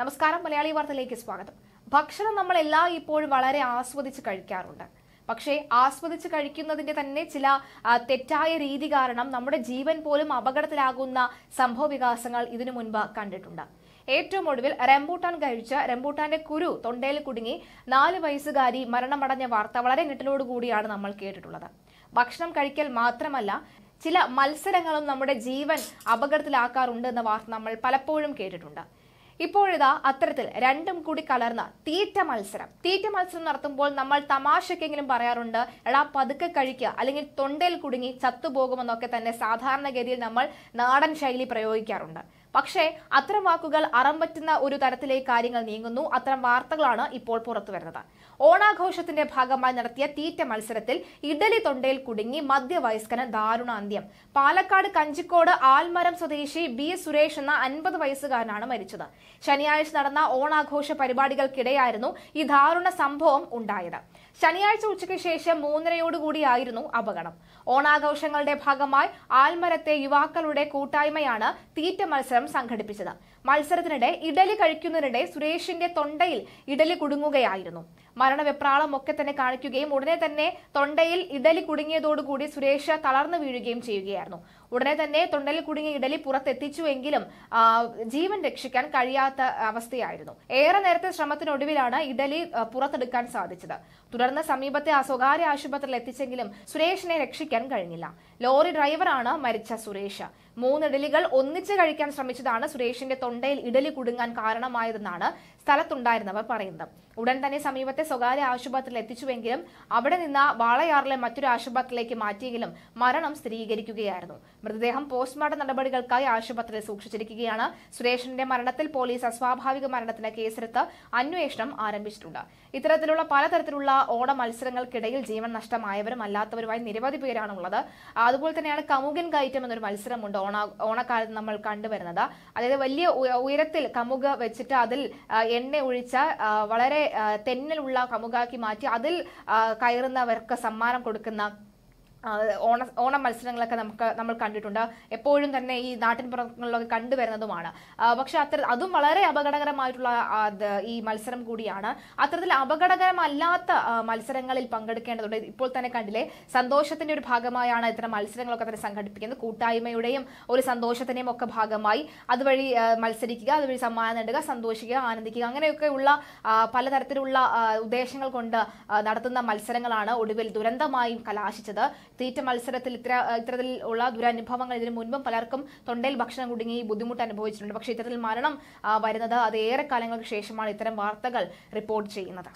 നമസ്കാരം മലയാളി വാർത്തയിലേക്ക് സ്വാഗതം ഭക്ഷണം നമ്മൾ എല്ലാ ഇപ്പോഴും വളരെ ആസ്വദിച്ച് കഴിക്കാറുണ്ട് പക്ഷേ ആസ്വദിച്ച് കഴിക്കുന്നതിന്റെ തന്നെ ചില തെറ്റായ രീതി കാരണം നമ്മുടെ ജീവൻ പോലും അപകടത്തിലാകുന്ന സംഭവ വികാസങ്ങൾ ഇതിനു മുൻപ് കണ്ടിട്ടുണ്ട് ഏറ്റവും ഒടുവിൽ റംബൂട്ടാൻ കഴിച്ച റംബൂട്ടാന്റെ കുരു തൊണ്ടയിൽ കുടുങ്ങി നാല് വയസ്സുകാരി മരണമടഞ്ഞ വാർത്ത വളരെ ഞെട്ടലോടുകൂടിയാണ് നമ്മൾ കേട്ടിട്ടുള്ളത് ഭക്ഷണം കഴിക്കൽ മാത്രമല്ല ചില മത്സരങ്ങളും നമ്മുടെ ജീവൻ അപകടത്തിലാക്കാറുണ്ട് എന്ന വാർത്ത നമ്മൾ പലപ്പോഴും കേട്ടിട്ടുണ്ട് ഇപ്പോഴിതാ അത്തരത്തിൽ രണ്ടും കൂടി കലർന്ന തീറ്റ മത്സരം തീറ്റ മത്സരം നടത്തുമ്പോൾ നമ്മൾ തമാശക്കെങ്കിലും പറയാറുണ്ട് എടാ പതുക്കെ കഴിക്കുക അല്ലെങ്കിൽ തൊണ്ടയിൽ കുടുങ്ങി ചത്തുപോകുമെന്നൊക്കെ തന്നെ സാധാരണഗതിയിൽ നമ്മൾ നാടൻ ശൈലി പ്രയോഗിക്കാറുണ്ട് പക്ഷേ അത്തരം വാക്കുകൾ അറം പറ്റുന്ന ഒരു തരത്തിലേക്ക് കാര്യങ്ങൾ നീങ്ങുന്നു അത്തരം വാർത്തകളാണ് ഇപ്പോൾ പുറത്തു വരുന്നത് ഓണാഘോഷത്തിന്റെ ഭാഗമായി നടത്തിയ തീറ്റ മത്സരത്തിൽ ഇഡലി തൊണ്ടയിൽ കുടുങ്ങി മധ്യവയസ്കന് ദാരുണ അന്ത്യം പാലക്കാട് കഞ്ചിക്കോട് ആൽമരം സ്വദേശി ബി സുരേഷ് എന്ന അൻപത് വയസ്സുകാരനാണ് മരിച്ചത് ശനിയാഴ്ച നടന്ന ഓണാഘോഷ പരിപാടികൾക്കിടെയായിരുന്നു ഈ ദാരുണ സംഭവം ഉണ്ടായത് ശനിയാഴ്ച ഉച്ചയ്ക്ക് ശേഷം മൂന്നരയോടുകൂടിയായിരുന്നു അപകടം ഓണാഘോഷങ്ങളുടെ ഭാഗമായി ആൽമരത്തെ യുവാക്കളുടെ കൂട്ടായ്മയാണ് തീറ്റ മത്സരം സംഘടിപ്പിച്ചത് മത്സരത്തിനിടെ ഇഡലി കഴിക്കുന്നതിനിടെ സുരേഷിന്റെ തൊണ്ടയിൽ ഇഡലി കുടുങ്ങുകയായിരുന്നു മരണവെപ്രാളം ഒക്കെ തന്നെ കാണിക്കുകയും ഉടനെ തന്നെ തൊണ്ടയിൽ ഇഡലി കുടുങ്ങിയതോടുകൂടി സുരേഷ് തളർന്നു വീഴുകയും ചെയ്യുകയായിരുന്നു ഉടനെ തന്നെ തൊണ്ടലിൽ കുടുങ്ങിയ ഇഡലി പുറത്തെത്തിച്ചുവെങ്കിലും ജീവൻ രക്ഷിക്കാൻ കഴിയാത്ത അവസ്ഥയായിരുന്നു ഏറെ നേരത്തെ ശ്രമത്തിനൊടുവിലാണ് ഇഡലി പുറത്തെടുക്കാൻ സാധിച്ചത് തുടർന്ന് സമീപത്തെ സ്വകാര്യ ആശുപത്രിയിൽ എത്തിച്ചെങ്കിലും സുരേഷിനെ രക്ഷിക്കാൻ കഴിഞ്ഞില്ല ലോറി ഡ്രൈവറാണ് മരിച്ച സുരേഷ് മൂന്ന് ഇഡലികൾ ഒന്നിച്ച് കഴിക്കാൻ ശ്രമിച്ചതാണ് സുരേഷിന്റെ തൊണ്ടയിൽ ഇഡലി കുടുങ്ങാൻ കാരണമായതെന്നാണ് സ്ഥലത്തുണ്ടായിരുന്നവർ പറയുന്നത് ഉടൻ തന്നെ സമീപത്തെ സ്വകാര്യ ആശുപത്രിയിൽ എത്തിച്ചുവെങ്കിലും അവിടെ നിന്ന് വാളയാറിലെ മറ്റൊരു ആശുപത്രിയിലേക്ക് മാറ്റിയെങ്കിലും മരണം സ്ഥിരീകരിക്കുകയായിരുന്നു മൃതദേഹം പോസ്റ്റ്മോർട്ടം നടപടികൾക്കായി ആശുപത്രിയിൽ സൂക്ഷിച്ചിരിക്കുകയാണ് സുരേഷിന്റെ മരണത്തിൽ പോലീസ് അസ്വാഭാവിക മരണത്തിന് കേസെടുത്ത് അന്വേഷണം ആരംഭിച്ചിട്ടുണ്ട് ഇത്തരത്തിലുള്ള പലതരത്തിലുള്ള ഓട മത്സരങ്ങൾക്കിടയിൽ ജീവൻ നഷ്ടമായവരും അല്ലാത്തവരുമായി നിരവധി പേരാണുള്ളത് അതുപോലെ തന്നെയാണ് കമുകൻ കയറ്റം എന്നൊരു മത്സരമുണ്ട് ഓണ ഓണക്കാലത്ത് നമ്മൾ കണ്ടുവരുന്നത് അതായത് വലിയ ഉയരത്തിൽ കമുക വെച്ചിട്ട് അതിൽ എണ്ണ ഒഴിച്ച വളരെ തെന്നലുള്ള കമുകാക്കി മാറ്റി അതിൽ കയറുന്നവർക്ക് സമ്മാനം കൊടുക്കുന്ന ഓണ ഓണ മത്സരങ്ങളൊക്കെ നമുക്ക് നമ്മൾ കണ്ടിട്ടുണ്ട് എപ്പോഴും തന്നെ ഈ നാട്ടിൻ പുറങ്ങളിലൊക്കെ കണ്ടുവരുന്നതുമാണ് പക്ഷെ അത്ര അതും വളരെ അപകടകരമായിട്ടുള്ള ഈ മത്സരം കൂടിയാണ് അത്തരത്തിൽ അപകടകരമല്ലാത്ത മത്സരങ്ങളിൽ പങ്കെടുക്കേണ്ടതുണ്ട് ഇപ്പോൾ തന്നെ കണ്ടില്ലേ സന്തോഷത്തിന്റെ ഒരു ഭാഗമായാണ് ഇത്തരം മത്സരങ്ങളൊക്കെ തന്നെ സംഘടിപ്പിക്കുന്നത് കൂട്ടായ്മയുടെയും ഒരു സന്തോഷത്തിന്റെയും ഒക്കെ ഭാഗമായി അതുവഴി മത്സരിക്കുക അതുവഴി സമ്മാനം നേടുക സന്തോഷിക്കുക ആനന്ദിക്കുക അങ്ങനെയൊക്കെയുള്ള പലതരത്തിലുള്ള ഉദ്ദേശങ്ങൾ കൊണ്ട് നടത്തുന്ന മത്സരങ്ങളാണ് ഒടുവിൽ ദുരന്തമായും കലാശിച്ചത് തീറ്റ മത്സരത്തിൽ ഇത്ര ഇത്തരത്തിൽ ഉള്ള ദുരനുഭവങ്ങൾ ഇതിനു മുൻപും പലർക്കും തൊണ്ടയിൽ ഭക്ഷണം കുടുങ്ങി ബുദ്ധിമുട്ട് അനുഭവിച്ചിട്ടുണ്ട് പക്ഷേ ഇത്തരത്തിൽ മരണം വരുന്നത് അത് ഏറെ കാലങ്ങൾക്ക് ശേഷമാണ് ഇത്തരം വാർത്തകൾ റിപ്പോർട്ട് ചെയ്യുന്നത്